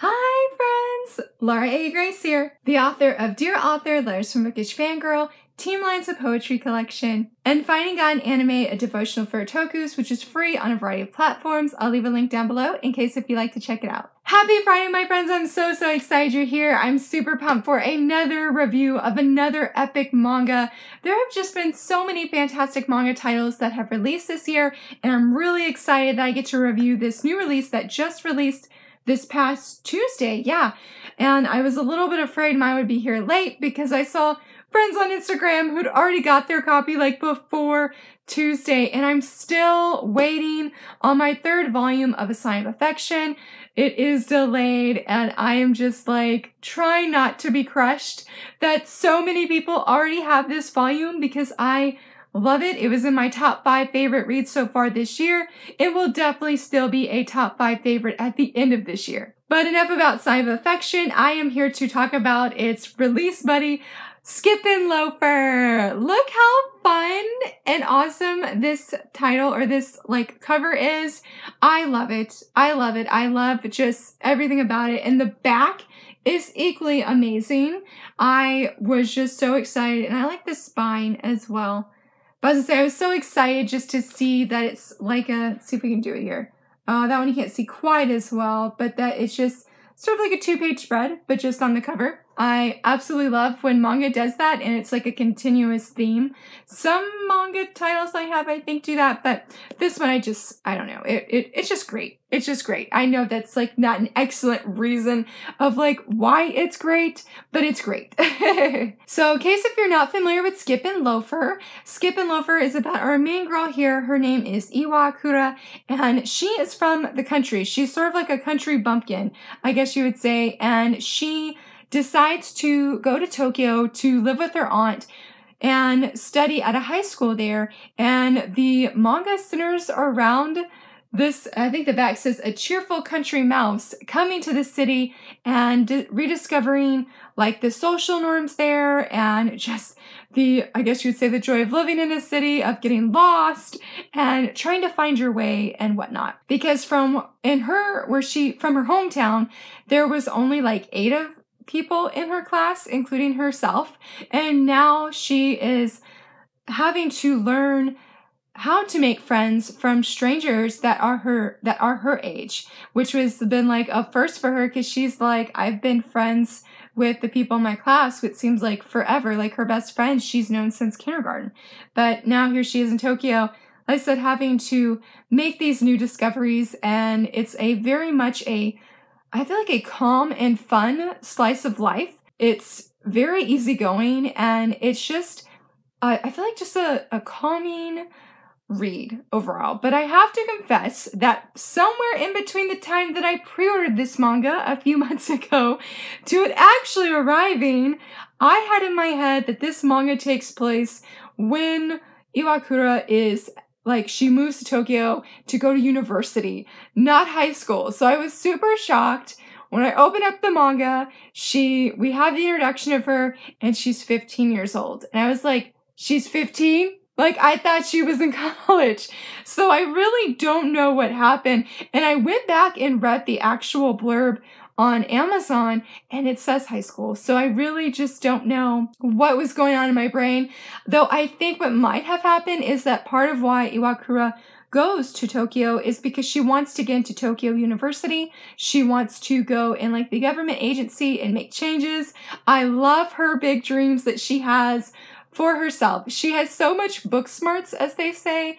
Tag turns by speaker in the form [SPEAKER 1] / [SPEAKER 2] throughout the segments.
[SPEAKER 1] Hi, friends! Laura A. Grace here, the author of Dear Author, Letters from Bookish Fangirl, Team Lines, of poetry collection, and Finding God in Anime, a devotional for otakus, which is free on a variety of platforms. I'll leave a link down below in case if you'd like to check it out. Happy Friday, my friends. I'm so, so excited you're here. I'm super pumped for another review of another epic manga. There have just been so many fantastic manga titles that have released this year, and I'm really excited that I get to review this new release that just released this past Tuesday. Yeah. And I was a little bit afraid mine would be here late because I saw friends on Instagram who'd already got their copy like before Tuesday. And I'm still waiting on my third volume of A Sign of Affection. It is delayed and I am just like trying not to be crushed that so many people already have this volume because I Love it. It was in my top five favorite reads so far this year. It will definitely still be a top five favorite at the end of this year. But enough about Sign of Affection. I am here to talk about its release buddy, Skippin' Loafer. Look how fun and awesome this title or this like cover is. I love it. I love it. I love just everything about it. And the back is equally amazing. I was just so excited and I like the spine as well. But as I say, I was so excited just to see that it's like a, see if we can do it here. Uh, that one you can't see quite as well, but that it's just sort of like a two page spread, but just on the cover. I absolutely love when manga does that and it's like a continuous theme. Some manga titles I have, I think, do that, but this one I just, I don't know. It, it, it's just great. It's just great. I know that's like not an excellent reason of like why it's great, but it's great. so in case if you're not familiar with Skip and Loafer, Skip and Loafer is about our main girl here. Her name is Iwakura and she is from the country. She's sort of like a country bumpkin, I guess you would say. And she decides to go to Tokyo to live with her aunt and study at a high school there. And the manga centers around this, I think the back says, a cheerful country mouse coming to the city and rediscovering like the social norms there and just the, I guess you would say, the joy of living in a city, of getting lost and trying to find your way and whatnot. Because from in her, where she, from her hometown, there was only like eight of people in her class, including herself. And now she is having to learn how to make friends from strangers that are her that are her age which was been like a first for her because she's like i've been friends with the people in my class which seems like forever like her best friend she's known since kindergarten but now here she is in tokyo like i said having to make these new discoveries and it's a very much a I feel like a calm and fun slice of life. It's very easygoing and it's just, uh, I feel like just a, a calming read overall. But I have to confess that somewhere in between the time that I pre ordered this manga a few months ago to it actually arriving, I had in my head that this manga takes place when Iwakura is like she moves to Tokyo to go to university, not high school. So I was super shocked when I opened up the manga. She, we have the introduction of her and she's 15 years old. And I was like, she's 15? Like I thought she was in college. So I really don't know what happened. And I went back and read the actual blurb on Amazon and it says high school. So I really just don't know what was going on in my brain. Though I think what might have happened is that part of why Iwakura goes to Tokyo is because she wants to get into Tokyo University. She wants to go in like the government agency and make changes. I love her big dreams that she has for herself. She has so much book smarts, as they say,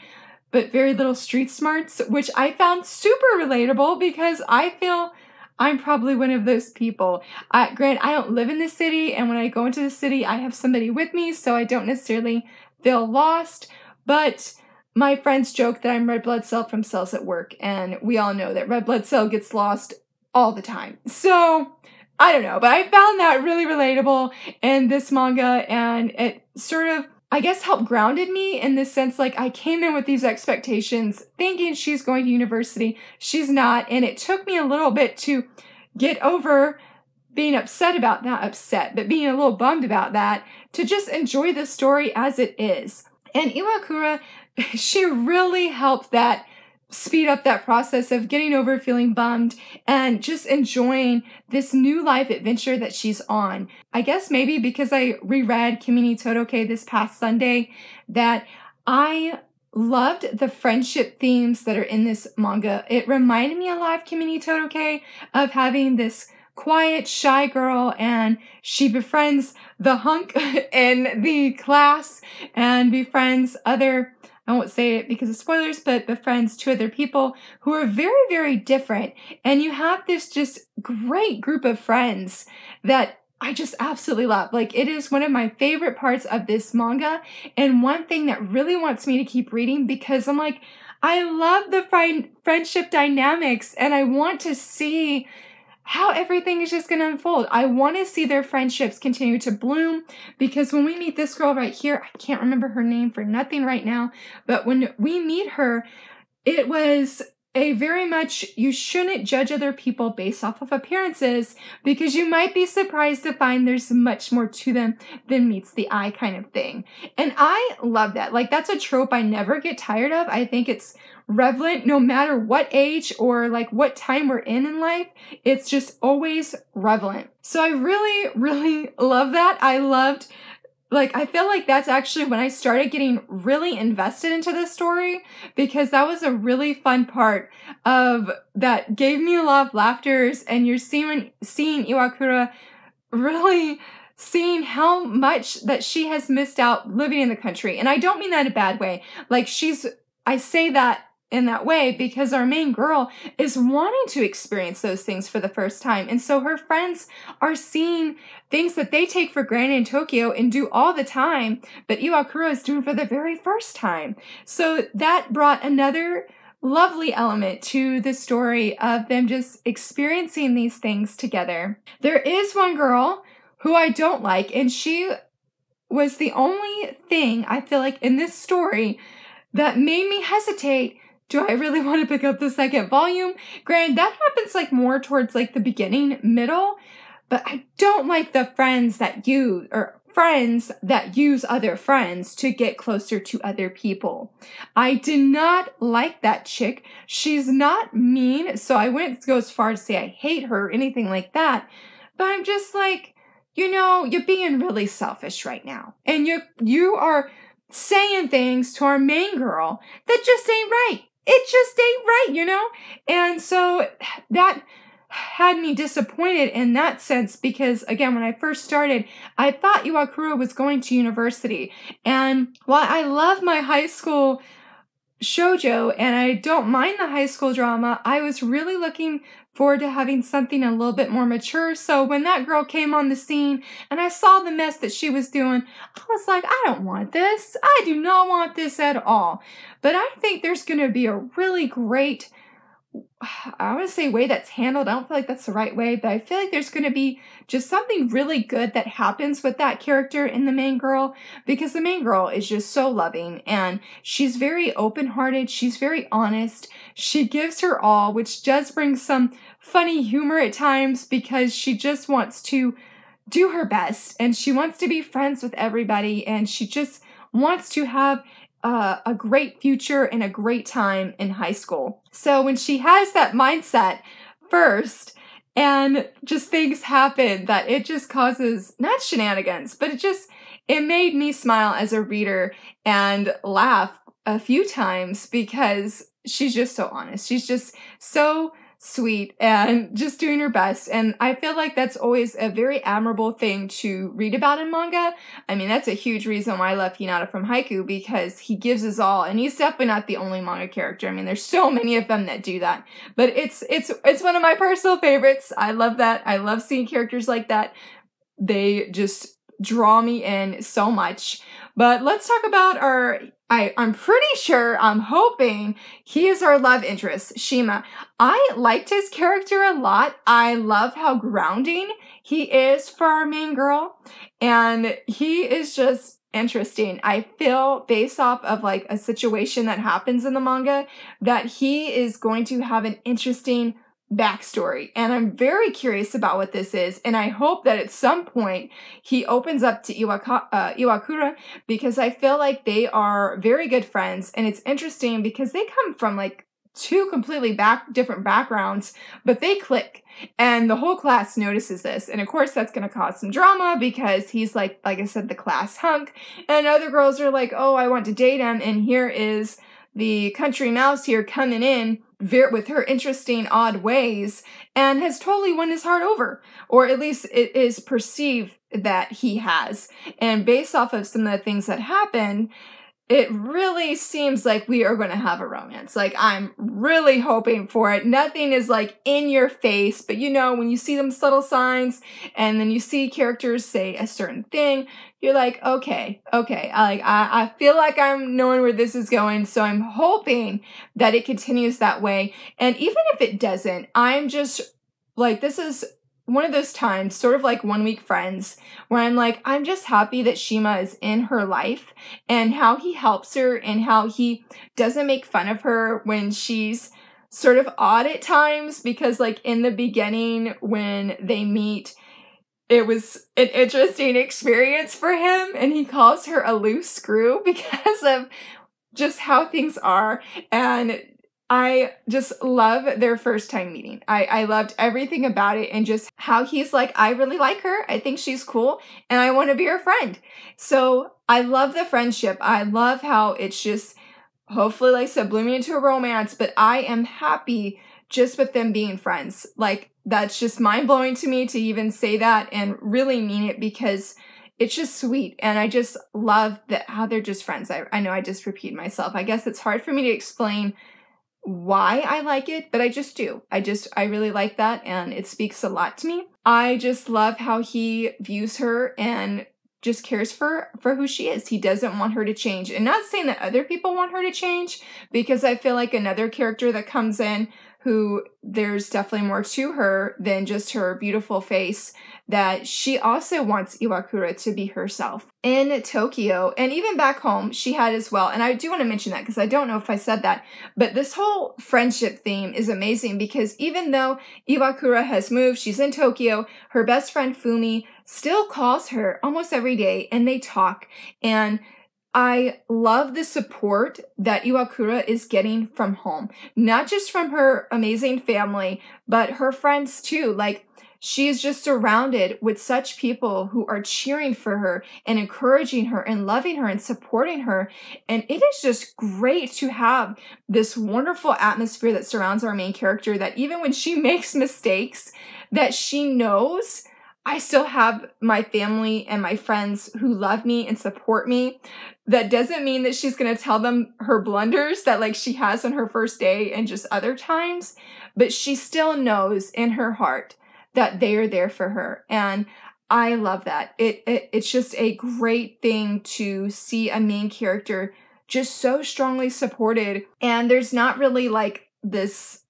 [SPEAKER 1] but very little street smarts, which I found super relatable because I feel I'm probably one of those people. Uh, Grant, I don't live in the city, and when I go into the city, I have somebody with me, so I don't necessarily feel lost. But my friends joke that I'm red blood cell from cells at work, and we all know that red blood cell gets lost all the time. So I don't know, but I found that really relatable in this manga, and it sort of I guess help grounded me in this sense like I came in with these expectations thinking she's going to university. She's not. And it took me a little bit to get over being upset about that upset, but being a little bummed about that to just enjoy the story as it is. And Iwakura, she really helped that speed up that process of getting over feeling bummed and just enjoying this new life adventure that she's on. I guess maybe because I reread Kimi Todoke this past Sunday that I loved the friendship themes that are in this manga. It reminded me a lot of Kimi Todoke of having this quiet, shy girl and she befriends the hunk in the class and befriends other I won't say it because of spoilers, but befriends two other people who are very, very different. And you have this just great group of friends that I just absolutely love. Like it is one of my favorite parts of this manga and one thing that really wants me to keep reading because I'm like, I love the friendship dynamics and I want to see how everything is just going to unfold. I want to see their friendships continue to bloom because when we meet this girl right here, I can't remember her name for nothing right now, but when we meet her, it was a very much you shouldn't judge other people based off of appearances because you might be surprised to find there's much more to them than meets the eye kind of thing. And I love that. Like that's a trope I never get tired of. I think it's relevant no matter what age or like what time we're in in life. It's just always relevant. So I really, really love that. I loved like I feel like that's actually when I started getting really invested into this story because that was a really fun part of that gave me a lot of laughters and you're seeing seeing Iwakura really seeing how much that she has missed out living in the country. And I don't mean that in a bad way. Like she's I say that in that way because our main girl is wanting to experience those things for the first time. And so her friends are seeing things that they take for granted in Tokyo and do all the time, but Iwakura is doing for the very first time. So that brought another lovely element to the story of them just experiencing these things together. There is one girl who I don't like, and she was the only thing I feel like in this story that made me hesitate do I really want to pick up the second volume? Granted, that happens like more towards like the beginning, middle, but I don't like the friends that you or friends that use other friends to get closer to other people. I did not like that chick. She's not mean, so I wouldn't go as far to say I hate her or anything like that, but I'm just like, you know, you're being really selfish right now. And you you are saying things to our main girl that just ain't right it just ain't right, you know? And so that had me disappointed in that sense because again when i first started i thought iwakura was going to university and while i love my high school shojo and i don't mind the high school drama i was really looking forward to having something a little bit more mature. So when that girl came on the scene and I saw the mess that she was doing, I was like, I don't want this. I do not want this at all. But I think there's going to be a really great, I want to say way that's handled. I don't feel like that's the right way, but I feel like there's going to be just something really good that happens with that character in the main girl because the main girl is just so loving and she's very open hearted. She's very honest. She gives her all, which does bring some funny humor at times because she just wants to do her best and she wants to be friends with everybody and she just wants to have uh, a great future and a great time in high school. So when she has that mindset first, and just things happen that it just causes not shenanigans, but it just it made me smile as a reader and laugh a few times because she's just so honest. She's just so sweet and just doing her best. And I feel like that's always a very admirable thing to read about in manga. I mean, that's a huge reason why I love Hinata from Haiku because he gives his all and he's definitely not the only manga character. I mean, there's so many of them that do that, but it's, it's, it's one of my personal favorites. I love that. I love seeing characters like that. They just draw me in so much. But let's talk about our I, I'm pretty sure, I'm hoping he is our love interest, Shima. I liked his character a lot. I love how grounding he is for our main girl. And he is just interesting. I feel based off of like a situation that happens in the manga that he is going to have an interesting backstory. And I'm very curious about what this is. And I hope that at some point he opens up to Iwaka, uh, Iwakura because I feel like they are very good friends. And it's interesting because they come from like two completely back different backgrounds, but they click. And the whole class notices this. And of course, that's going to cause some drama because he's like, like I said, the class hunk. And other girls are like, oh, I want to date him. And here is the country mouse here coming in with her interesting, odd ways, and has totally won his heart over, or at least it is perceived that he has. And based off of some of the things that happen, it really seems like we are going to have a romance. Like I'm really hoping for it. Nothing is like in your face, but you know, when you see them subtle signs and then you see characters say a certain thing, you're like, okay, okay. I like, I, I feel like I'm knowing where this is going. So I'm hoping that it continues that way. And even if it doesn't, I'm just like, this is one of those times, sort of like one week friends, where I'm like, I'm just happy that Shima is in her life and how he helps her and how he doesn't make fun of her when she's sort of odd at times. Because, like, in the beginning, when they meet, it was an interesting experience for him and he calls her a loose screw because of just how things are. And I just love their first time meeting. I, I loved everything about it and just how he's like, I really like her. I think she's cool and I want to be her friend. So I love the friendship. I love how it's just hopefully like blooming into a romance, but I am happy just with them being friends. Like that's just mind blowing to me to even say that and really mean it because it's just sweet. And I just love that how they're just friends. I, I know I just repeat myself. I guess it's hard for me to explain why I like it, but I just do. I just, I really like that and it speaks a lot to me. I just love how he views her and just cares for for who she is. He doesn't want her to change. And not saying that other people want her to change because I feel like another character that comes in who there's definitely more to her than just her beautiful face that she also wants Iwakura to be herself in Tokyo and even back home she had as well. And I do want to mention that because I don't know if I said that, but this whole friendship theme is amazing because even though Iwakura has moved, she's in Tokyo, her best friend Fumi still calls her almost every day and they talk and I love the support that Iwakura is getting from home, not just from her amazing family, but her friends too. Like she is just surrounded with such people who are cheering for her and encouraging her and loving her and supporting her. And it is just great to have this wonderful atmosphere that surrounds our main character that even when she makes mistakes that she knows I still have my family and my friends who love me and support me. That doesn't mean that she's going to tell them her blunders that like she has on her first day and just other times, but she still knows in her heart that they are there for her. And I love that. It, it it's just a great thing to see a main character just so strongly supported and there's not really like this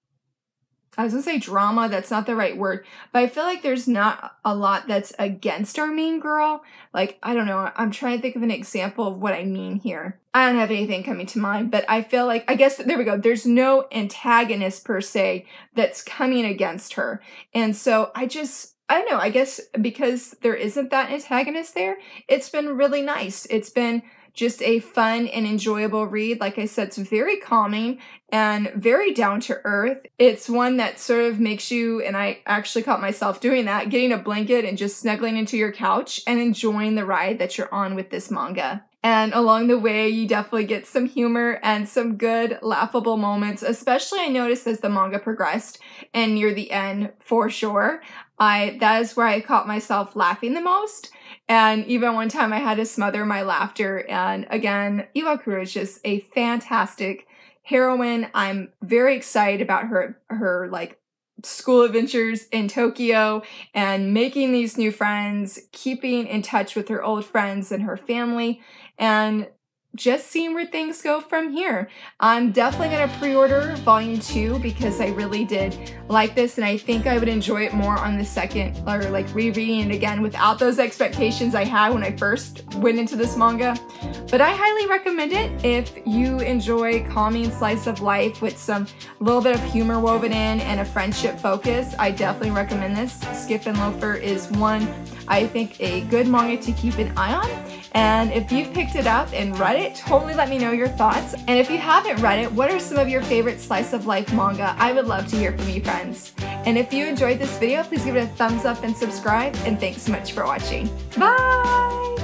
[SPEAKER 1] I was gonna say drama, that's not the right word, but I feel like there's not a lot that's against our main girl. Like, I don't know, I'm trying to think of an example of what I mean here. I don't have anything coming to mind, but I feel like, I guess, there we go. There's no antagonist per se that's coming against her. And so I just, I don't know, I guess because there isn't that antagonist there, it's been really nice. It's been just a fun and enjoyable read. Like I said, it's very calming and very down to earth. It's one that sort of makes you, and I actually caught myself doing that, getting a blanket and just snuggling into your couch and enjoying the ride that you're on with this manga. And along the way, you definitely get some humor and some good laughable moments, especially I noticed as the manga progressed and near the end for sure. I, that is where I caught myself laughing the most and even one time I had to smother my laughter. And again, Eva Kuru is just a fantastic heroine. I'm very excited about her, her like school adventures in Tokyo and making these new friends, keeping in touch with her old friends and her family. And just seeing where things go from here. I'm definitely gonna pre-order volume two because I really did like this and I think I would enjoy it more on the second or like rereading it again without those expectations I had when I first went into this manga. But I highly recommend it if you enjoy calming slice of life with some little bit of humor woven in and a friendship focus. I definitely recommend this. Skip and Loafer is one I think, a good manga to keep an eye on. And if you've picked it up and read it, totally let me know your thoughts. And if you haven't read it, what are some of your favorite slice of life manga? I would love to hear from you friends. And if you enjoyed this video, please give it a thumbs up and subscribe. And thanks so much for watching. Bye!